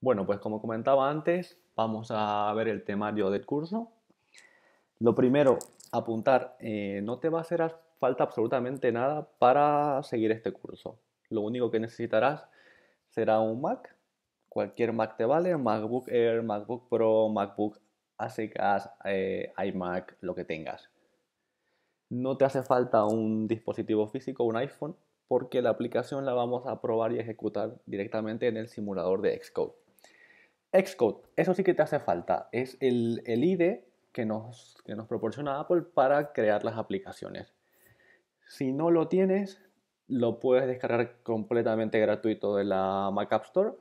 Bueno, pues como comentaba antes, vamos a ver el temario del curso. Lo primero, apuntar, eh, no te va a hacer falta absolutamente nada para seguir este curso. Lo único que necesitarás será un Mac, cualquier Mac te vale, MacBook Air, MacBook Pro, MacBook ASICAS, eh, iMac, lo que tengas. No te hace falta un dispositivo físico, un iPhone, porque la aplicación la vamos a probar y ejecutar directamente en el simulador de Xcode. Xcode, eso sí que te hace falta, es el, el IDE que nos, que nos proporciona Apple para crear las aplicaciones. Si no lo tienes, lo puedes descargar completamente gratuito de la Mac App Store.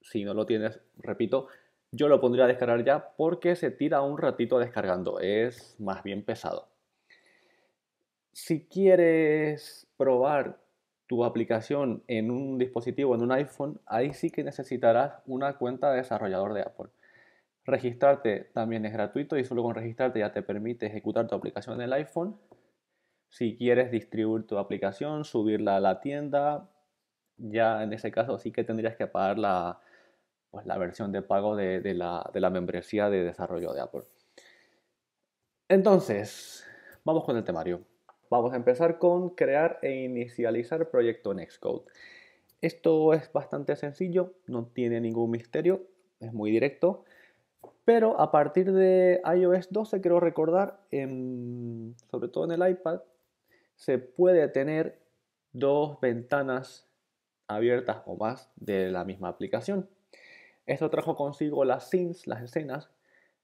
Si no lo tienes, repito, yo lo pondría a descargar ya porque se tira un ratito descargando, es más bien pesado. Si quieres probar tu aplicación en un dispositivo, en un iPhone, ahí sí que necesitarás una cuenta de desarrollador de Apple. Registrarte también es gratuito y solo con registrarte ya te permite ejecutar tu aplicación en el iPhone. Si quieres distribuir tu aplicación, subirla a la tienda, ya en ese caso sí que tendrías que pagar la, pues, la versión de pago de, la, de la membresía de desarrollo de Apple. Entonces, vamos con el temario. Vamos a empezar con crear e inicializar proyecto Nextcode. Esto es bastante sencillo, no tiene ningún misterio, es muy directo. Pero a partir de iOS 12, quiero recordar, sobre todo en el iPad, se puede tener dos ventanas abiertas o más de la misma aplicación. Esto trajo consigo las scenes, las escenas,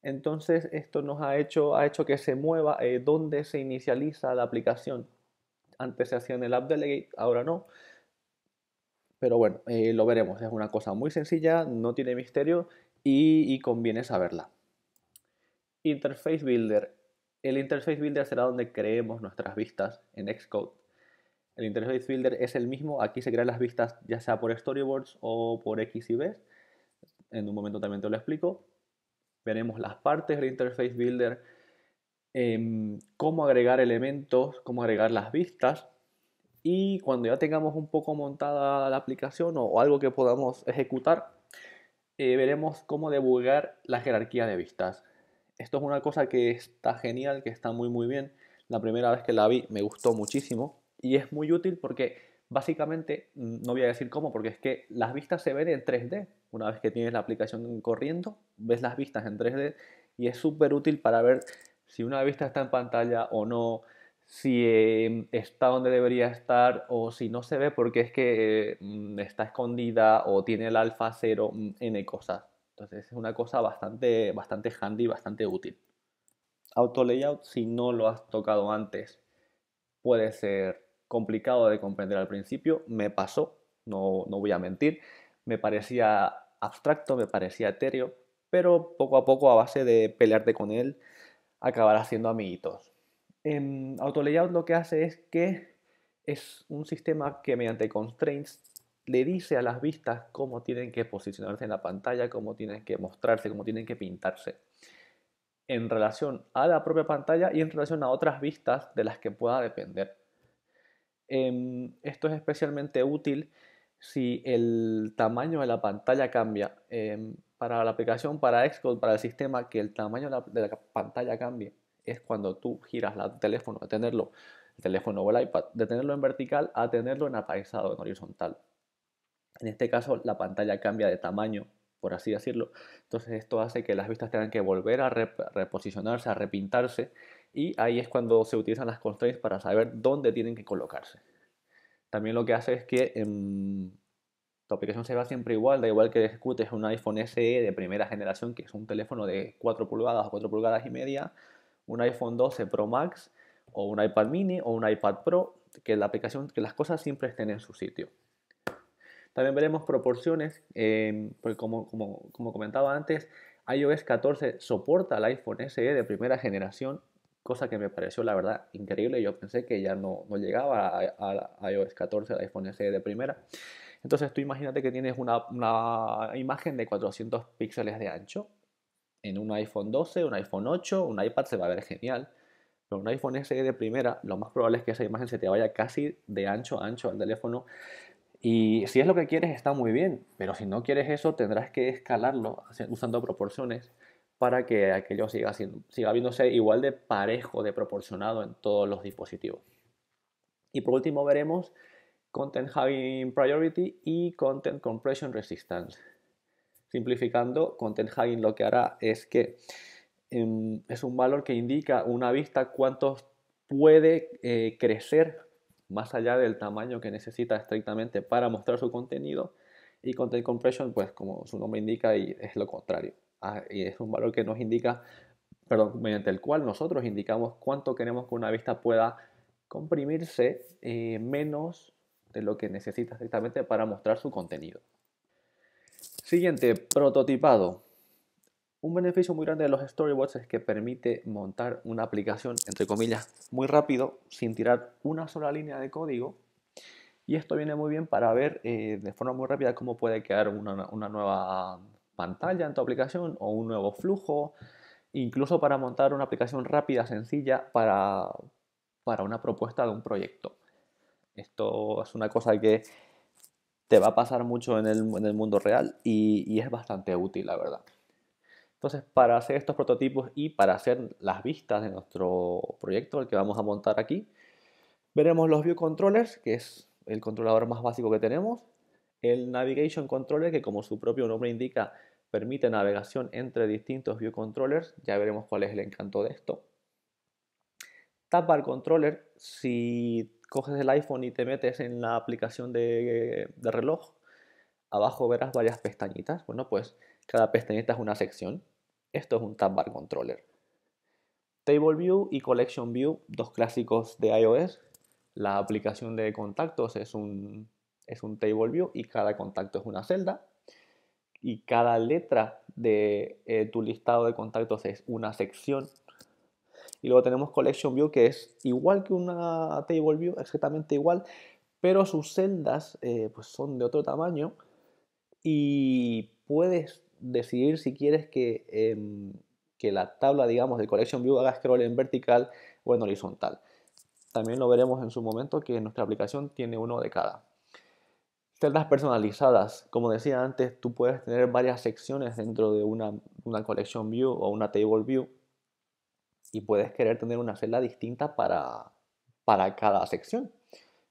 entonces esto nos ha hecho, ha hecho que se mueva eh, dónde se inicializa la aplicación. Antes se hacía en el app delegate, ahora no. Pero bueno, eh, lo veremos. Es una cosa muy sencilla, no tiene misterio y, y conviene saberla. Interface Builder. El Interface Builder será donde creemos nuestras vistas en Xcode. El Interface Builder es el mismo, aquí se crean las vistas ya sea por storyboards o por X En un momento también te lo explico. Veremos las partes del Interface Builder, em, cómo agregar elementos, cómo agregar las vistas. Y cuando ya tengamos un poco montada la aplicación o, algo que podamos ejecutar, eh, veremos cómo divulgar la jerarquía de vistas. Esto es una cosa que está genial, que está muy muy bien. La primera vez que la vi me gustó muchísimo y es muy útil porque básicamente, mm, no voy a decir cómo, porque es que las vistas se ven en 3D. Una vez que tienes la aplicación corriendo, ves las vistas en 3D y es súper útil para ver si una vista está en pantalla o no, si em, está donde debería estar o si no se ve porque es que mm, está escondida o tiene el alfa 0, mm, n cosas. Entonces es una cosa bastante, bastante handy, bastante útil. Auto layout, si no lo has tocado antes, puede ser complicado de comprender al principio. Me pasó, no, no voy a mentir. Me parecía abstracto, me parecía etéreo, pero poco a poco, a base de pelearte con él, acabarás haciendo amiguitos. En em, Autolayout lo que hace es que es un sistema que mediante constraints le dice a las vistas cómo tienen que posicionarse en la pantalla, cómo tienen que mostrarse, cómo tienen que pintarse en relación a la propia pantalla y en relación a otras vistas de las que pueda depender. Em, esto es especialmente útil si el tamaño de la pantalla cambia. Em, para la aplicación, para Xcode, para el sistema, que el tamaño de la, pantalla cambie, es cuando tú giras el teléfono, de tenerlo, el teléfono o el iPad, de tenerlo en vertical a tenerlo en apaisado, en horizontal. En este caso, la pantalla cambia de tamaño, por así decirlo. Entonces, esto hace que las vistas tengan que volver a reposicionarse, a repintarse, y ahí es cuando se utilizan las constraints para saber dónde tienen que colocarse también lo que hace es que em, tu aplicación se va siempre igual, da igual que ejecutes un iPhone SE de primera generación, que es un teléfono de 4 pulgadas o 4 pulgadas y media, un iPhone 12 Pro Max o un iPad mini o un iPad Pro, que la aplicación, que las cosas siempre estén en su sitio. También veremos proporciones, em, porque como, como comentaba antes, iOS 14 soporta el iPhone SE de primera generación cosa que me pareció la verdad increíble. Yo pensé que ya no, llegaba a, iOS 14, al iPhone SE de primera. Entonces tú imagínate que tienes una, una imagen de 400 píxeles de ancho en un iPhone 12, un iPhone 8, un iPad se va a ver genial. Pero un iPhone SE de primera, lo más probable es que esa imagen se te vaya casi de ancho a ancho al teléfono. Y si es lo que quieres, está muy bien. Pero si no quieres eso, tendrás que escalarlo usando proporciones para que aquello siga, siendo, siga viéndose igual de parejo, de proporcionado en todos los dispositivos. Y por último veremos Content Hugging Priority y Content Compression Resistance. Simplificando, Content Hugging lo que hará es que em, es un valor que indica una vista cuántos puede eh, crecer más allá del tamaño que necesita estrictamente para mostrar su contenido y Content Compression, pues como su nombre indica, es lo contrario. Ah, es un valor que nos indica, perdón, mediante el cual nosotros indicamos cuánto queremos que una vista pueda comprimirse eh, menos de lo que necesita exactamente para mostrar su contenido. Siguiente, prototipado. Un beneficio muy grande de los storyboards es que permite montar una aplicación, entre comillas, muy rápido, sin tirar una sola línea de código. Y esto viene muy bien para ver eh, de forma muy rápida cómo puede quedar una, una nueva pantalla en tu aplicación o un nuevo flujo, incluso para montar una aplicación rápida, sencilla, para, para una propuesta de un proyecto. Esto es una cosa que te va a pasar mucho en el, mundo real y, y, es bastante útil, la verdad. Entonces, para hacer estos prototipos y para hacer las vistas de nuestro proyecto, el que vamos a montar aquí, veremos los view controllers, que es el controlador más básico que tenemos. El Navigation Controller, que como su propio nombre indica, permite navegación entre distintos view controllers, ya veremos cuál es el encanto de esto. Tab Bar Controller, si coges el iPhone y te metes en la aplicación de, reloj, abajo verás varias pestañitas. Bueno, pues cada pestañita es una sección. Esto es un Tab Bar Controller. Table View y Collection View, dos clásicos de iOS. La aplicación de contactos es un es un table view y cada contacto es una celda y cada letra de eh, tu listado de contactos es una sección. Y luego tenemos collection view que es igual que una table view, exactamente igual, pero sus celdas eh, pues son de otro tamaño y puedes decidir si quieres em, que, la tabla, digamos, de collection view haga scroll en vertical o en horizontal. También lo veremos en su momento que nuestra aplicación tiene uno de cada celdas personalizadas. Como decía antes, tú puedes tener varias secciones dentro de una, Collection View o una Table View y puedes querer tener una celda distinta para, para cada sección.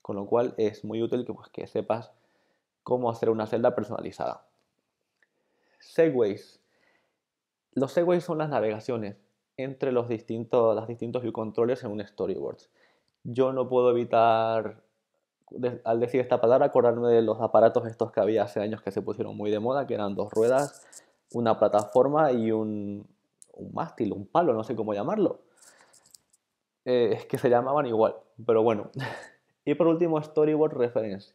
Con lo cual es muy útil que, pues, que sepas cómo hacer una celda personalizada. Segways. Los segways son las navegaciones entre los distintos, los distintos view controllers en un storyboard. Yo no puedo evitar al decir esta palabra, acordarme de los aparatos estos que había hace años que se pusieron muy de moda, que eran dos ruedas, una plataforma y un, un mástil, un palo, no sé cómo llamarlo. Eh, es que se llamaban igual, pero bueno. y por último, storyboard reference.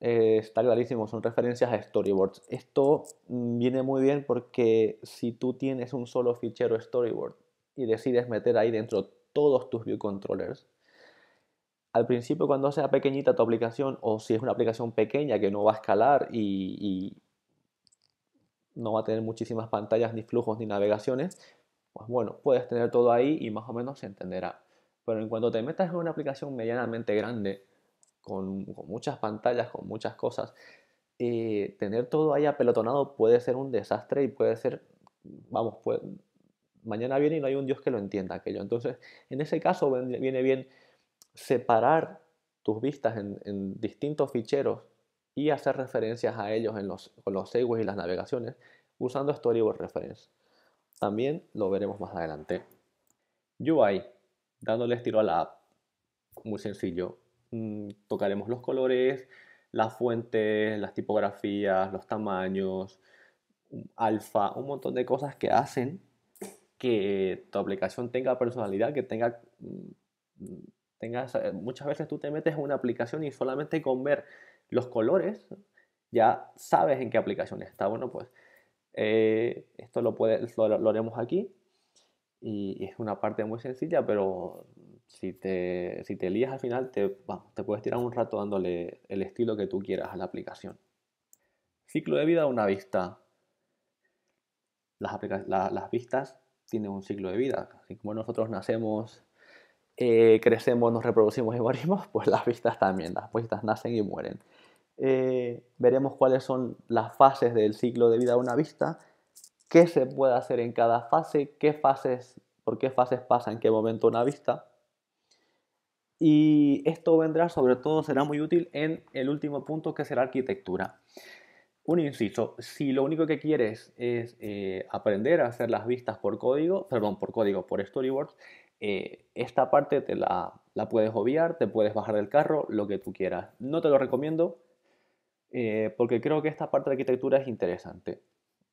Eh, está clarísimo, son referencias a storyboards. Esto viene muy bien porque si tú tienes un solo fichero storyboard y decides meter ahí dentro todos tus view controllers, al principio cuando sea pequeñita tu aplicación o si es una aplicación pequeña que no va a escalar y, no va a tener muchísimas pantallas ni flujos ni navegaciones, pues bueno, puedes tener todo ahí y más o menos se entenderá. Pero en cuanto te metas en una aplicación medianamente grande, con, muchas pantallas, con muchas cosas, eh, tener todo ahí apelotonado puede ser un desastre y puede ser, vamos, mañana viene y no hay un Dios que lo entienda aquello. Entonces, en ese caso viene bien separar tus vistas en, distintos ficheros y hacer referencias a ellos en los, con los segues y las navegaciones usando Storyboard Reference. También lo veremos más adelante. UI, dándole estilo a la app. Muy sencillo. Mm, tocaremos los colores, las fuentes, las tipografías, los tamaños, alfa, un montón de cosas que hacen que tu aplicación tenga personalidad, que tenga mm, eh, muchas veces tú te metes en una aplicación y solamente con ver los colores ya sabes en qué aplicación está. Bueno, pues eh, esto lo, puede, lo, haremos aquí y, es una parte muy sencilla, pero si te, si te lías al final te, puedes tirar un rato dándole el estilo que tú quieras a la aplicación. Ciclo de vida a una vista. las vistas tienen un ciclo de vida. Así como nosotros nacemos eh, crecemos, nos reproducimos y morimos, pues las vistas también, las vistas nacen y mueren. Eh, veremos cuáles son las fases del ciclo de vida de una vista, qué se puede hacer en cada fase, qué fases, por qué fases pasa en qué momento una vista. Y esto vendrá, sobre todo, será muy útil en el último punto que será arquitectura. Un inciso, si lo único que quieres es eh, aprender a hacer las vistas por código, perdón, por código, por storyboards, eh, esta parte te la, puedes obviar, te puedes bajar del carro, lo que tú quieras. No te lo recomiendo eh, porque creo que esta parte de arquitectura es interesante.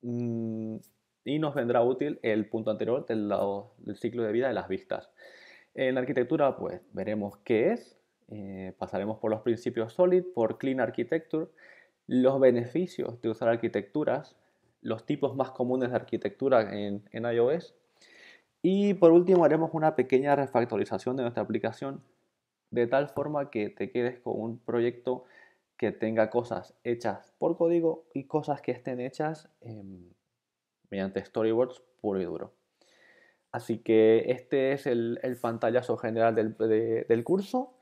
Mm, y nos vendrá útil el punto anterior del, ciclo de vida de las vistas. En arquitectura, pues veremos qué es, eh, pasaremos por los principios SOLID, por Clean Architecture, los beneficios de usar arquitecturas, los tipos más comunes de arquitectura en iOS y por último haremos una pequeña refactorización de nuestra aplicación de tal forma que te quedes con un proyecto que tenga cosas hechas por código y cosas que estén hechas em, mediante storyboards puro y duro. Así que este es el, pantallazo general del, del curso.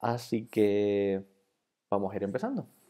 Así que vamos a ir empezando.